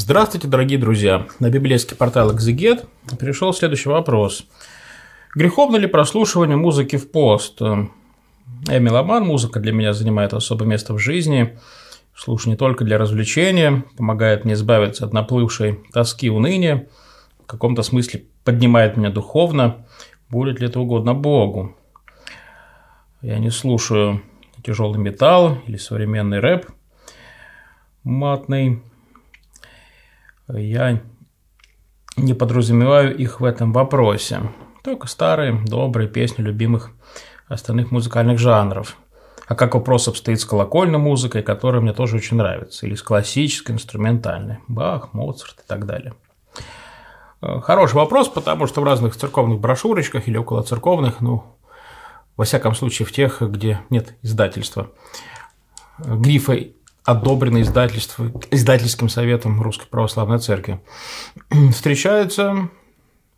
Здравствуйте, дорогие друзья! На библейский портал Exeget пришел следующий вопрос. Греховно ли прослушивание музыки в пост? Эми меломан, музыка для меня занимает особое место в жизни. Слушаю не только для развлечения, помогает мне избавиться от наплывшей тоски и уныния, в каком-то смысле поднимает меня духовно. Будет ли это угодно Богу? Я не слушаю тяжелый металл или современный рэп матный, я не подразумеваю их в этом вопросе. Только старые, добрые песни любимых остальных музыкальных жанров. А как вопрос обстоит с колокольной музыкой, которая мне тоже очень нравится, или с классической, инструментальной, Бах, Моцарт и так далее. Э, хороший вопрос, потому что в разных церковных брошюрочках или около церковных, ну, во всяком случае в тех, где нет издательства, э, грифы одобрено издательство, издательским советом Русской Православной Церкви. Встречаются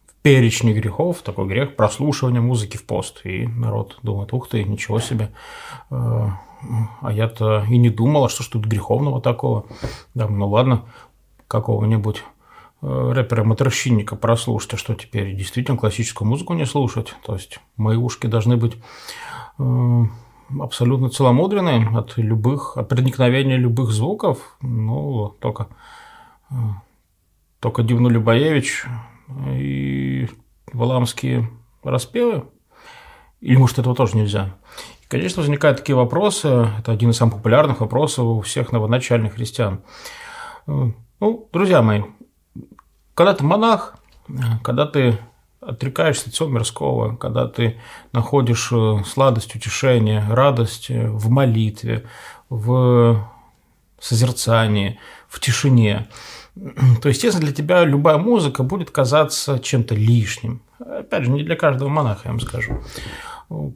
в перечне грехов, такой грех прослушивания музыки в пост. И народ думает, ух ты, ничего себе, э, а я-то и не думал, что что то греховного такого. Да, ну ладно, какого-нибудь э, рэпера-матерщинника прослушать, а что теперь действительно классическую музыку не слушать. То есть мои ушки должны быть э, абсолютно целомудренные от любых, от проникновения любых звуков. Ну, только, э, только Дивну Любоевич и валамские распевы. Или, может, этого тоже нельзя? И, конечно, возникают такие вопросы. Это один из самых популярных вопросов у всех новоначальных христиан. Э, ну, друзья мои, когда ты монах, э, когда ты отрекаешься от всего мирского, когда ты находишь э, сладость, утешение, радость э, в молитве, в созерцании, в тишине, то, естественно, для тебя любая музыка будет казаться чем-то лишним. Опять же, не для каждого монаха, я вам скажу.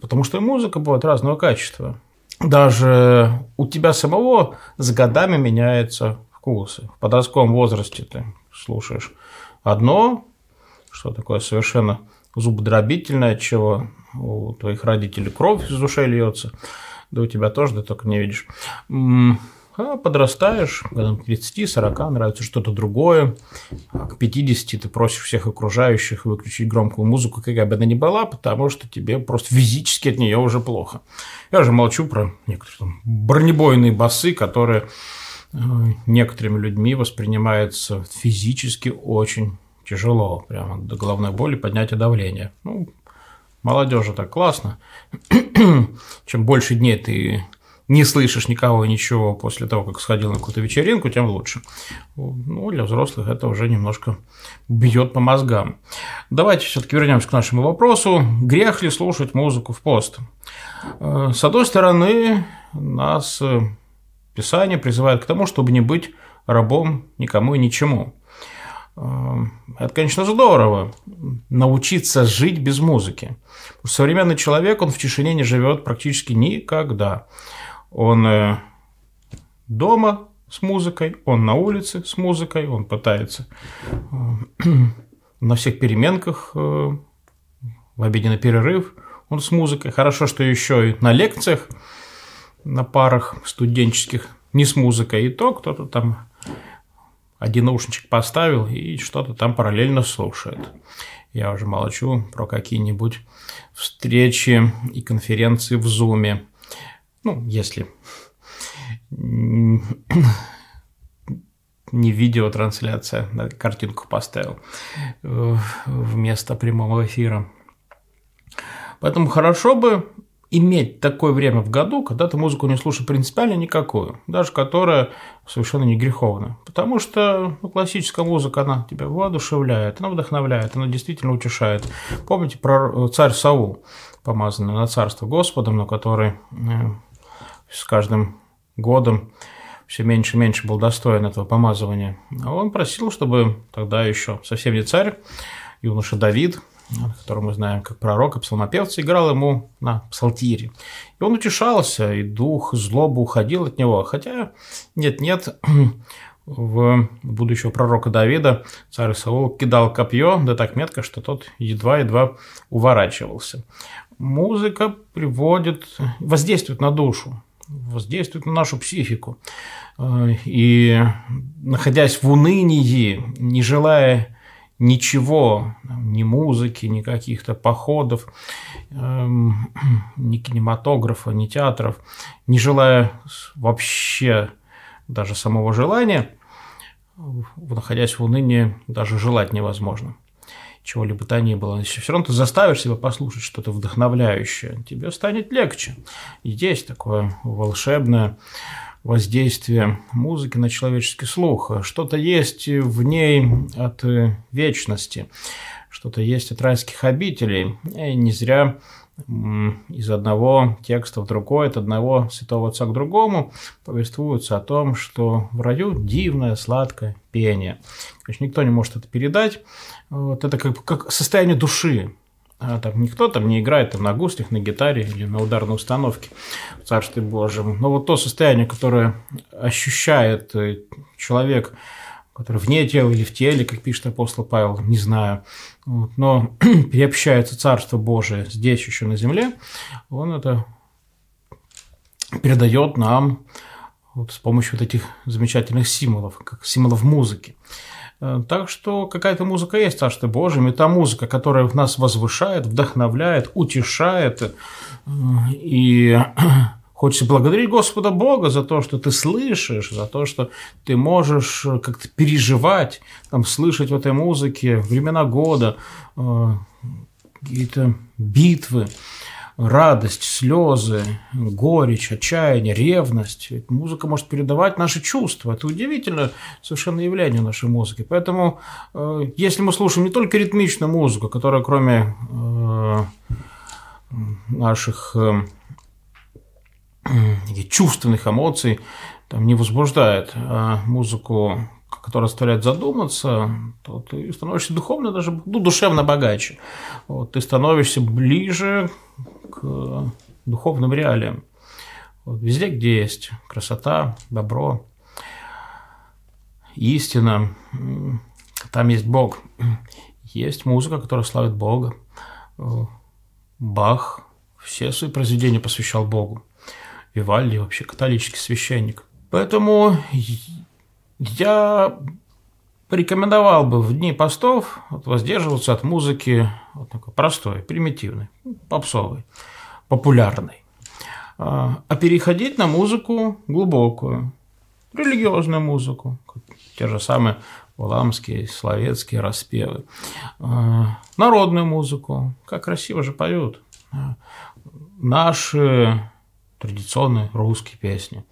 Потому что и музыка бывает разного качества. Даже у тебя самого с годами меняются вкусы. В подростковом возрасте ты слушаешь одно, что такое совершенно зубодробительное, чего у твоих родителей кровь из ушей льется, да у тебя тоже, да только не видишь. А подрастаешь, годам к 30-40 нравится что-то другое, а к 50 ты просишь всех окружающих выключить громкую музыку, какая бы она ни была, потому что тебе просто физически от нее уже плохо. Я же молчу про некоторые там бронебойные басы, которые э, некоторыми людьми воспринимаются физически очень тяжело, прямо до головной боли, поднятие давления. Ну, молодежи так классно. Чем больше дней ты не слышишь никого и ничего после того, как сходил на какую-то вечеринку, тем лучше. Ну, для взрослых это уже немножко бьет по мозгам. Давайте все-таки вернемся к нашему вопросу. Грех ли слушать музыку в пост? Э, с одной стороны, нас э, Писание призывает к тому, чтобы не быть рабом никому и ничему. Эм, это, конечно, здорово, научиться жить без музыки. Современный человек, он в тишине не живет практически никогда. Он э, дома с музыкой, он на улице с музыкой, он пытается эм, на всех переменках, э, в обеденный перерыв, он с музыкой. Хорошо, что еще и на лекциях, на парах студенческих не с музыкой, и то кто-то там один наушничек поставил и что-то там параллельно слушает. Я уже молчу про какие-нибудь встречи и конференции в Зуме. Ну, если не видеотрансляция, а картинку поставил э, вместо прямого эфира. Поэтому хорошо бы иметь такое время в году, когда ты музыку не слушаешь принципиально никакую, даже которая совершенно не греховна. Потому что ну, классическая музыка, она тебя воодушевляет, она вдохновляет, она действительно утешает. Помните про э, царь Саул, помазанный на царство Господом, но который э, с каждым годом все меньше и меньше был достоин этого помазывания. А он просил, чтобы тогда еще совсем не царь, юноша Давид – ну, которого мы знаем как пророк, и псалмопевца, играл ему на псалтире. И он утешался, и дух злобы уходил от него. Хотя, нет-нет, в будущего пророка Давида царь Саул кидал копье, да так метко, что тот едва-едва уворачивался. Музыка приводит, воздействует на душу, воздействует на нашу психику. Э, и находясь в унынии, не желая ничего, ни музыки, ни каких-то походов, эм, ни кинематографа, ни театров, не желая вообще даже самого желания, находясь в унынии, даже желать невозможно чего-либо то ни было. все равно ты заставишь себя послушать что-то вдохновляющее, тебе станет легче. И здесь такое волшебное воздействие музыки на человеческий слух. Что-то есть в ней от э, вечности, что-то есть от райских обителей. И не зря из одного текста в другой, от одного святого отца к другому, повествуется о том, что в раю дивное, сладкое пение. Конечно, никто не может это передать. Вот это как, как состояние души, а там никто там не играет там, на гуслях, на гитаре или на ударной установке, царстве Божьем. Но вот то состояние, которое ощущает э, человек, который вне тела или в теле, как пишет апостол Павел, не знаю, вот, но переобщается Царство Божие здесь еще на земле, он это передает нам вот с помощью вот этих замечательных символов, как символов музыки. Э, так что какая-то музыка есть, аж ты боже, метамузыка, которая в нас возвышает, вдохновляет, утешает. Э, и Хочется благодарить Господа Бога за то, что ты слышишь, за то, что ты можешь э, как-то переживать, там, слышать в этой музыке времена года, какие-то битвы радость, слезы, горечь, отчаяние, ревность. Ведь музыка может передавать наши чувства. Это удивительное совершенно явление нашей музыки. Поэтому, э, если мы слушаем не только ритмичную музыку, которая кроме э, наших э, чувственных эмоций там, не возбуждает, а музыку которая заставляет задуматься, то ты становишься духовно даже, ну, душевно богаче. Вот, ты становишься ближе к э, духовным реалиям. Вот везде, где есть красота, добро, истина, там есть Бог. Есть музыка, которая славит Бога. Э, Бах все свои произведения посвящал Богу. Вивальди вообще католический священник. Поэтому я порекомендовал бы в дни постов воздерживаться от музыки вот такой простой, примитивной, попсовой, популярной, а, а переходить на музыку глубокую, религиозную музыку, те же самые валамские, словецкие распевы, а, народную музыку, как красиво же поют, а, наши традиционные русские песни,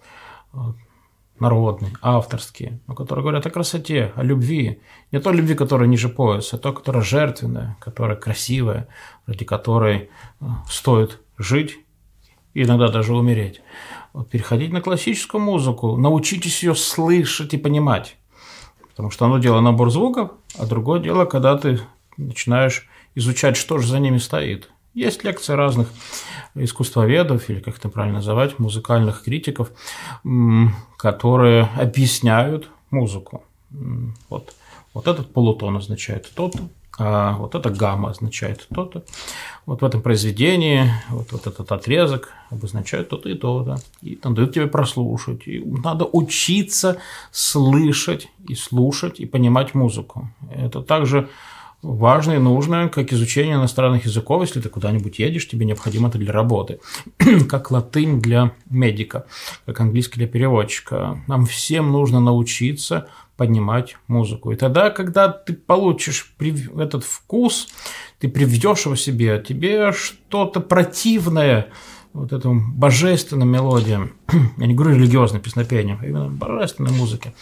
народные, авторские, но которые говорят о красоте, о любви. Не той любви, которая ниже пояса, а той, которая жертвенная, которая красивая, ради которой э, стоит жить и иногда даже умереть. Вот переходить на классическую музыку, научитесь ее слышать и понимать. Потому что одно дело набор звуков, а другое дело, когда ты начинаешь изучать, что же за ними стоит. Есть лекции разных искусствоведов, или как это правильно называть, музыкальных критиков, которые объясняют музыку. Вот, вот этот полутон означает то-то, а вот эта гамма означает то-то. Вот в этом произведении вот, вот этот отрезок обозначает то-то и то-то. И там дают тебе прослушать. И надо учиться слышать и слушать и понимать музыку. Это также важно и нужно, как изучение иностранных языков, если ты куда-нибудь едешь, тебе необходимо это для работы, как латынь для медика, как английский для переводчика. Нам всем нужно научиться поднимать музыку. И тогда, когда ты получишь этот вкус, ты приведешь его себе, тебе что-то противное вот этому божественным мелодиям, я не говорю религиозным песнопением, а именно божественной музыке,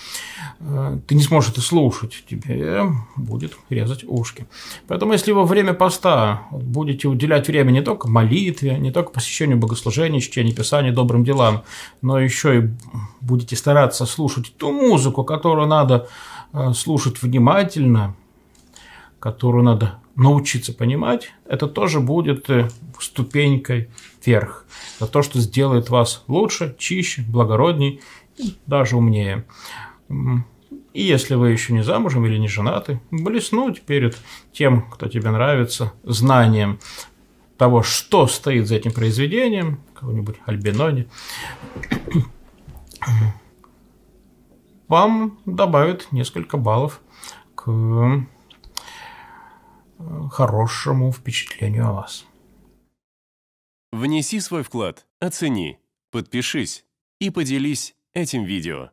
э, ты не сможешь это слушать, тебе будет резать ушки. Поэтому, если во время поста будете уделять время не только молитве, не только посещению богослужения, чтению Писания, добрым делам, но еще и будете стараться слушать ту музыку, которую надо э, слушать внимательно – которую надо научиться понимать, это тоже будет э, ступенькой вверх. За то, что сделает вас лучше, чище, благородней, даже умнее. И если вы еще не замужем или не женаты, блеснуть перед тем, кто тебе нравится, знанием того, что стоит за этим произведением, кого-нибудь Альбинони, вам добавит несколько баллов к хорошему впечатлению о вас. Внеси свой вклад, оцени, подпишись и поделись этим видео.